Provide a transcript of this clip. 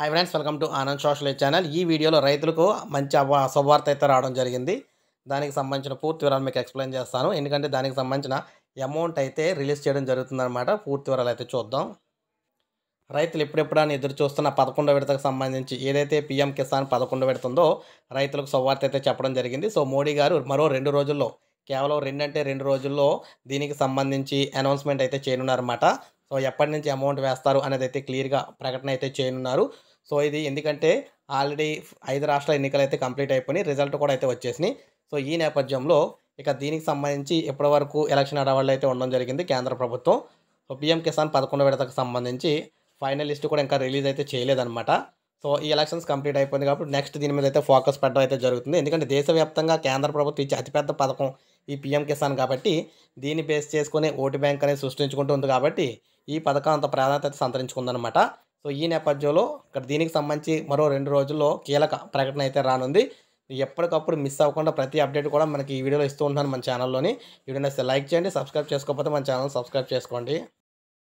hi friends welcome to Anand social channel ఈ వీడియోలో రైతులకు మంచి శుభవార్త అయితే రావడం జరిగింది దానికి సంబంధించిన పూర్తి వివరాలు మీకు ఎక్స్ప్లెయిన్ చేస్తాను ఎందుకంటే దానికి సంబంధించిన అమౌంట్ అయితే రిలీజ్ చేయడం జరుగుతుందన్నమాట పూర్తి వివరాలు అయితే చూద్దాం రైతులు ఎప్పుడెప్పుడు అని ఎదురు చూస్తున్న పదకొండో విడతకు సంబంధించి ఏదైతే పీఎం కిసాన్ పదకొండు విడతుందో రైతులకు శుభవార్త అయితే చెప్పడం జరిగింది సో మోడీ గారు మరో రెండు రోజుల్లో కేవలం రెండంటే రెండు రోజుల్లో దీనికి సంబంధించి అనౌన్స్మెంట్ అయితే చేయనున్నారన్నమాట సో ఎప్పటి నుంచి అమౌంట్ వేస్తారు అనేది అయితే క్లియర్గా ప్రకటన అయితే చేయనున్నారు సో ఇది ఎందుకంటే ఆల్రెడీ ఐదు రాష్ట్రాల ఎన్నికలు అయితే కంప్లీట్ అయిపోయి రిజల్ట్ కూడా అయితే వచ్చేసినాయి సో ఈ నేపథ్యంలో ఇక దీనికి సంబంధించి ఇప్పటి వరకు ఎలక్షన్ అడవాళ్ళు అయితే ఉండడం జరిగింది కేంద్ర ప్రభుత్వం సో పీఎం కిసాన్ పదకొండు విడతకు సంబంధించి ఫైనల్ లిస్ట్ కూడా ఇంకా రిలీజ్ అయితే చేయలేదన్నమాట సో ఈ ఎలక్షన్స్ కంప్లీట్ అయిపోయింది కాబట్టి నెక్స్ట్ దీని మీద అయితే ఫోకస్ పెట్టడం అయితే జరుగుతుంది ఎందుకంటే దేశవ్యాప్తంగా కేంద్ర ప్రభుత్వం ఇచ్చే అతిపెద్ద పథకం ఈ పీఎం కిసాన్ కాబట్టి దీన్ని బేస్ చేసుకుని ఓటు బ్యాంక్ అనేది సృష్టించుకుంటుంది కాబట్టి ఈ పథకం అంత ప్రాధాన్యత సంతరించుకుందనమాట సో ఈ నేపథ్యంలో ఇక్కడ దీనికి సంబంధించి మరో రెండు రోజుల్లో కీలక ప్రకటన అయితే రానుంది ఎప్పటికప్పుడు మిస్ అవ్వకుండా ప్రతి అప్డేట్ కూడా మనకి ఈ వీడియోలో ఇస్తూ ఉంటాను మన ఛానల్లోని వీడియో లైక్ చేయండి సబ్స్క్రైబ్ చేసుకోకపోతే మన ఛానల్ సబ్స్క్రైబ్ చేసుకోండి